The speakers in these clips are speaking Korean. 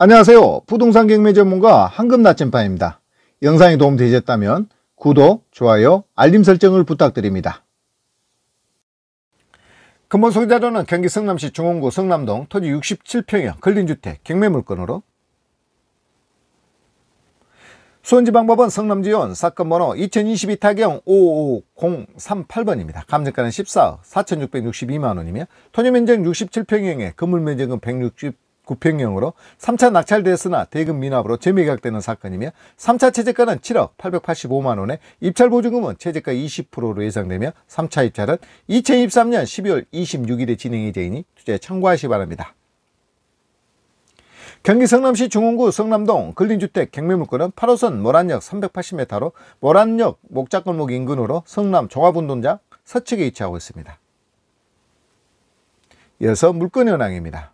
안녕하세요. 부동산 경매 전문가 황금 나침반입니다. 영상이 도움되셨다면 구독, 좋아요, 알림 설정을 부탁드립니다. 근본 소유자료는 경기 성남시 중원구 성남동 토지 67평형 근린주택 경매물건으로 수원지방법원 성남지원 사건 번호 2022 타경 5 5 0 3 8번입니다 감정가는 14억 4662만원이며 토지면적 67평형에 건물면적은 구평형으로 3차 낙찰되었으나 대금 미납으로 재미각되는 사건이며 3차 체재가는 7억 885만원에 입찰보증금은 체재가 20%로 예상되며 3차 입찰은 2023년 12월 26일에 진행이 되니 투자에 참고하시 바랍니다. 경기 성남시 중원구 성남동 근린주택 경매물건은 8호선 모란역 380m로 모란역 목작골목 인근으로 성남 종합운동장 서측에 위치하고 있습니다. 이어서 물건현황입니다.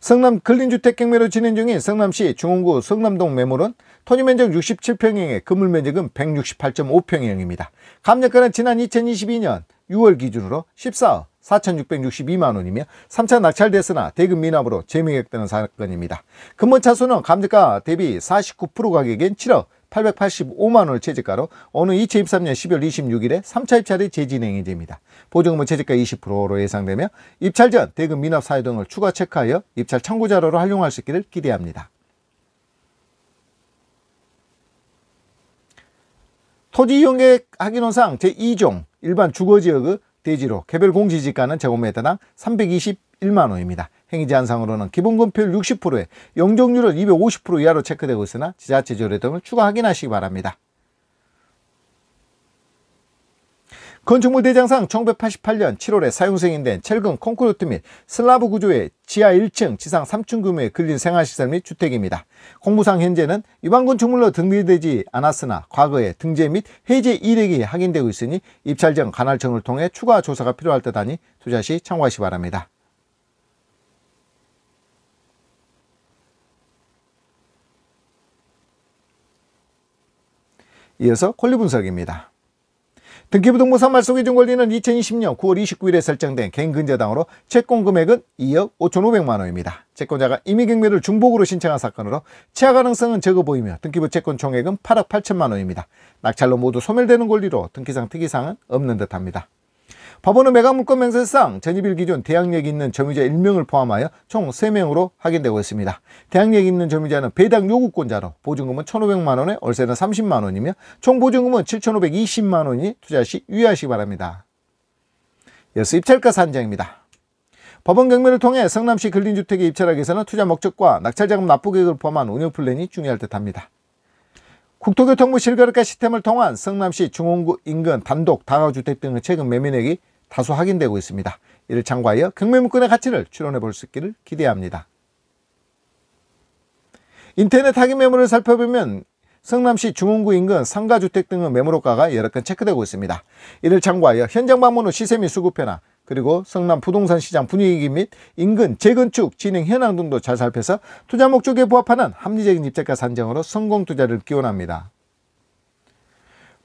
성남 근린주택 경매로 진행 중인 성남시 중원구 성남동 매물은 토지 면적 67평형에 건물 면적은 168.5평형입니다. 감정가는 지난 2022년 6월 기준으로 14억 4,662만원이며 3차 낙찰됐으나 대금 미납으로 재매각되는 사건입니다. 근본 차수는 감정가 대비 49% 가격인 7억 885만원을 최저가로 오는 2023년 12월 26일에 3차 입찰이 재진행 이됩니다 보증금은 최저가 20%로 예상되며 입찰 전 대금 미납 사유 등을 추가 체크하여 입찰 참고자료로 활용할 수 있기를 기대합니다. 토지 이용객 확인원상 제2종 일반 주거지역의 대지로 개별 공시지가는 제곱미터당 321만원입니다. 행위제한상으로는 기본금표율 60%에 용적률은250% 이하로 체크되고 있으나 지자체 조례 등을 추가 확인하시기 바랍니다. 건축물 대장상 1988년 7월에 사용 승인된 철근 콘크리트 및 슬라브 구조의 지하 1층, 지상 3층 규모의 근린 생활시설 및 주택입니다. 공부상 현재는 위반 건축물로 등재되지 않았으나 과거에 등재 및 해제 이력이 확인되고 있으니 입찰전 관할청을 통해 추가 조사가 필요할 듯하니 투자 시 참고하시 기 바랍니다. 이어서 콜리 분석입니다. 등기부등본상 말소기준 권리는 2020년 9월 29일에 설정된 개근저당으로 채권 금액은 2억 5,500만원입니다. 채권자가 임의 경매를 중복으로 신청한 사건으로 취하 가능성은 적어 보이며 등기부 채권 총액은 8억 8천만원입니다. 낙찰로 모두 소멸되는 권리로 등기상 특이사항은 없는 듯합니다. 법원은 매각물권 명세상 전입일 기준 대항력 이 있는 점유자 1명을 포함하여 총 3명으로 확인되고 있습니다. 대항력 이 있는 점유자는 배당 요구권자로 보증금은 1,500만원에 월세는 30만원이며 총 보증금은 7,520만원이 투자 시 유의하시기 바랍니다. 이어서 입찰가 산정입니다. 법원 경매를 통해 성남시 근린주택에 입찰하기 위해서는 투자 목적과 낙찰자금 납부 계획을 포함한 운영 플랜이 중요할 듯합니다. 국토교통부 실거래가 시스템을 통한 성남시 중원구 인근 단독 다가주택 등의 최근 매매액이 다소 확인되고 있습니다. 이를 참고하여 경매문건의 가치를 추론해 볼 수 있기를 기대합니다. 인터넷 타기 매물을 살펴보면 성남시 중흥구 인근 상가주택 등의 매물호가가 여러 건 체크되고 있습니다. 이를 참고하여 현장 방문 후 시세 및 수급 변화 그리고 성남 부동산 시장 분위기 및 인근 재건축 진행 현황 등도 잘 살펴서 투자 목적에 부합하는 합리적인 입찰가 산정으로 성공 투자를 기원합니다.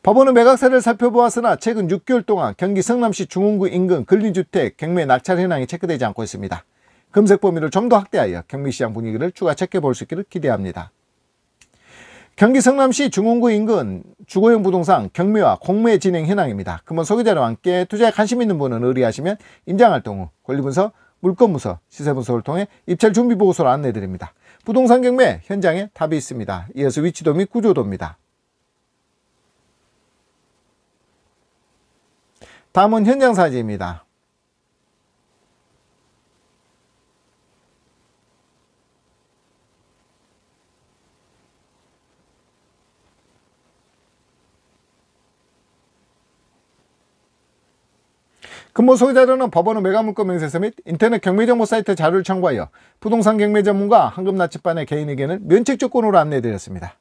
법원은 매각사를 살펴보았으나 최근 6개월 동안 경기 성남시 중흥구 인근 근린주택 경매 낙찰 현황이 체크되지 않고 있습니다. 금색 범위를 좀 더 확대하여 경미시장 분위기를 추가 체크해볼 수 있기를 기대합니다. 경기 성남시 중흥구 인근 주거용 부동산 경매와 공매 진행 현황입니다. 금원 소개자료와 함께 투자에 관심 있는 분은 의뢰하시면 임장활동 후 권리분석, 물건분석, 시세분석을 통해 입찰 준비 보고서를 안내드립니다. 부동산 경매 현장에 답이 있습니다. 이어서 위치도 및 구조도입니다. 다음은 현장 사진입니다. 근무 소유자료는 법원의 매각물권 명세서 및 인터넷 경매정보 사이트 자료를 참고하여 부동산 경매 전문가 한금나치반의 개인의견을 면책조건으로 안내드렸습니다.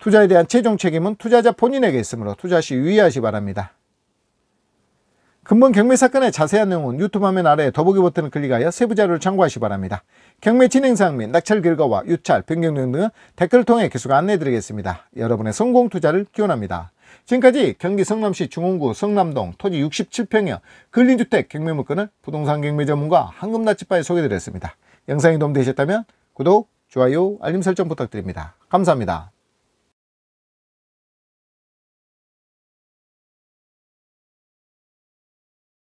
투자에 대한 최종 책임은 투자자 본인에게 있으므로 투자 시 유의하시 바랍니다. 금번 경매 사건의 자세한 내용은 유튜브 화면 아래 더보기 버튼을 클릭하여 세부 자료를 참고하시 바랍니다. 경매 진행사항 및 낙찰 결과와 유찰, 변경 등등 댓글을 통해 계속 안내드리겠습니다. 해 여러분의 성공 투자를 기원합니다. 지금까지 경기 성남시 중원구 성남동 토지 67평형 근린주택 경매 물건을 부동산 경매 전문가 한금나치바에 소개드렸습니다. 영상이 도움되셨다면 구독, 좋아요, 알림 설정 부탁드립니다. 감사합니다.